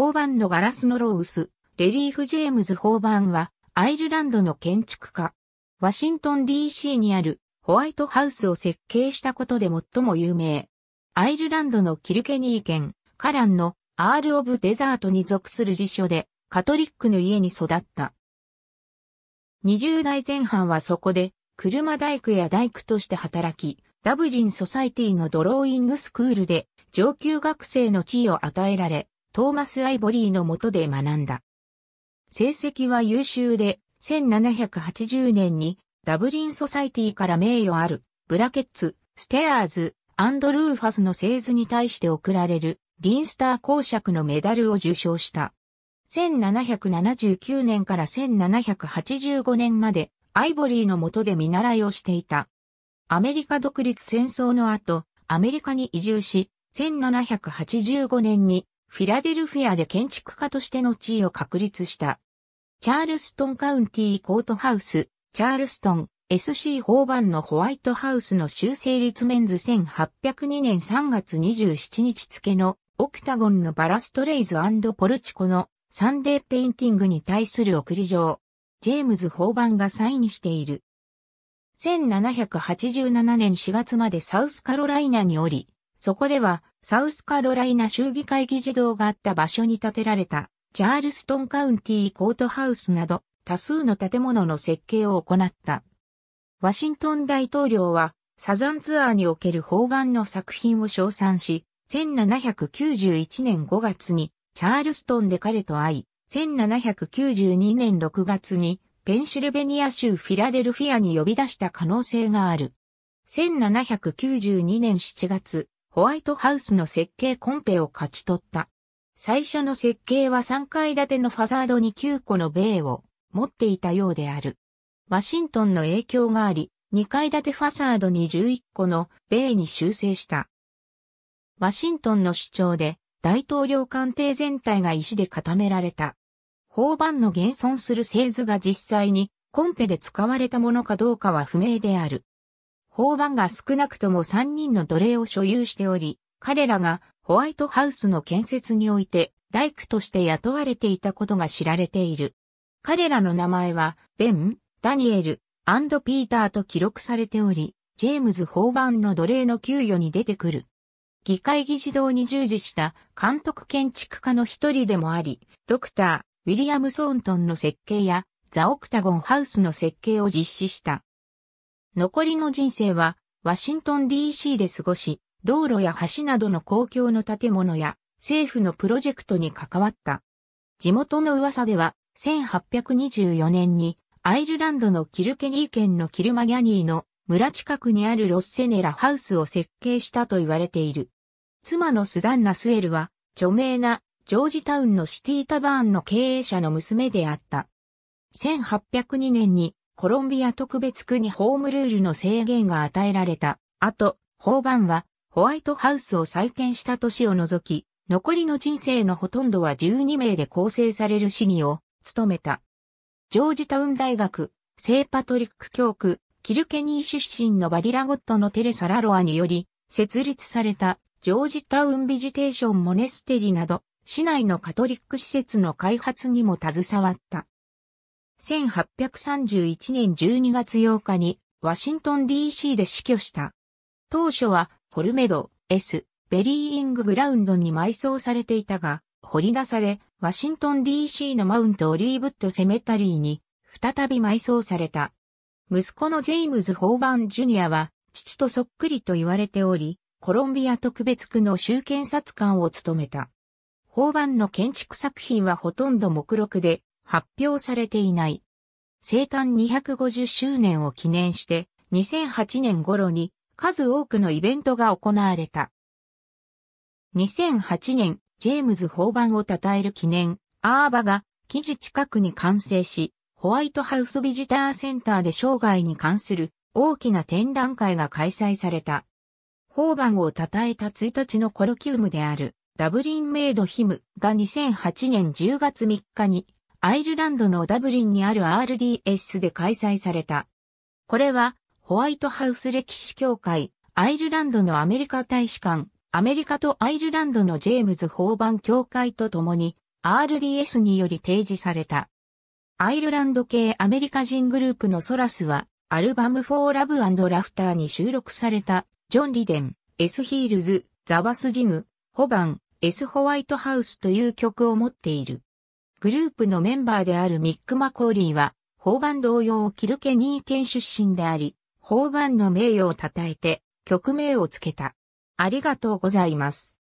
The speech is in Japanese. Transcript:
法番のガラスのロウス、レリーフ・ジェームズ・法番は、アイルランドの建築家。ワシントン DC にあるホワイトハウスを設計したことで最も有名。アイルランドのキルケニー県、カランのアール・オブ・デザートに属する辞書で、カトリックの家に育った。20代前半はそこで、車大工や大工として働き、ダブリン・ソサイティのドローイングスクールで上級学生の地位を与えられ、トーマス・アイボリーの下で学んだ。成績は優秀で、1780年にダブリン・ソサイティから名誉ある、ブラケッツ、ステアーズ、アンドルーファスの製図に対して贈られる、リンスター公爵のメダルを受賞した。1779年から1785年まで、アイボリーの下で見習いをしていた。アメリカ独立戦争の後、アメリカに移住し、1785年にフィラデルフィアで建築家としての地位を確立した。チャールストンカウンティーコートハウス、チャールストン、SC 法番のホワイトハウスの修正立面図1802年3月27日付のオクタゴンのバラストレイズポルチコのサンデーペインティングに対する送り状、ジェームズ法番がサインしている。1787年4月までサウスカロライナにおり、そこでは、サウスカロライナ州議会議事堂があった場所に建てられた、チャールストンカウンティーコートハウスなど、多数の建物の設計を行った。ワシントン大統領は、サザンツアーにおける法版の作品を称賛し、1791年5月に、チャールストンで彼と会い、1792年6月に、ペンシルベニア州フィラデルフィアに呼び出した可能性がある。1792年7月、ホワイトハウスの設計コンペを勝ち取った。最初の設計は3階建てのファサードに9個の米を持っていたようである。ワシントンの影響があり、2階建てファサードに11個の米に修正した。ワシントンの主張で大統領官邸全体が石で固められた。法版の現存する製図が実際にコンペで使われたものかどうかは不明である。法番が少なくとも3人の奴隷を所有しており、彼らがホワイトハウスの建設において大工として雇われていたことが知られている。彼らの名前は、ベン、ダニエル、アンド・ピーターと記録されており、ジェームズ・ホーバンの奴隷の給与に出てくる。議会議事堂に従事した監督建築家の一人でもあり、ドクター、ウィリアム・ソーントンの設計や、ザ・オクタゴン・ハウスの設計を実施した。残りの人生は、ワシントン DC で過ごし、道路や橋などの公共の建物や政府のプロジェクトに関わった。地元の噂では、1824年にアイルランドのキルケニー県のキルマギャニーの村近くにあるロッセネラハウスを設計したと言われている。妻のスザンナ・スエルは、著名なジョージタウンのシティタバーンの経営者の娘であった。1802年にコロンビア特別区にホームルールの制限が与えられた。後、法番はホワイトハウスを再建した年を除き、残りの人生のほとんどは12名で構成される市議を務めた。ジョージタウン大学、聖パトリック教区、キルケニー出身のバディラゴットのテレサ・ラロアにより、設立されたジョージタウンビジテーションモネステリなど、市内のカトリック施設の開発にも携わった。1831年12月8日にワシントン DC で死去した。当初はコルメド S ベリーインググラウンドに埋葬されていたが、掘り出され、ワシントン DC のマウントオリーブットセメタリーに再び埋葬された。息子のジェイムズ・ホーバン・ジュニアは父とそっくりと言われており、コロンビア特別区の州検察官を務めた。法版の建築作品はほとんど目録で、発表されていない。生誕250周年を記念して2008年頃に数多くのイベントが行われた。2008年、ジェームズ法番を称える記念、アーバが記事近くに完成し、ホワイトハウスビジターセンターで生涯に関する大きな展覧会が開催された。法番を称えた1日のコロキウムであるダブリンメイドヒムが2008年10月3日にアイルランドのダブリンにある RDS で開催された。これは、ホワイトハウス歴史協会、アイルランドのアメリカ大使館、アメリカとアイルランドのジェームズ法番協会とともに、RDS により提示された。アイルランド系アメリカ人グループのソラスは、アルバムフォー Love and l a t e r に収録された、ジョン・リデン、エス・ヒールズ、ザ・バス・ジグ、ホバン、エス・ホワイトハウスという曲を持っている。グループのメンバーであるミック・マコーリーは、法番同様キルケニー県出身であり、法番の名誉を称えて、曲名を付けた。ありがとうございます。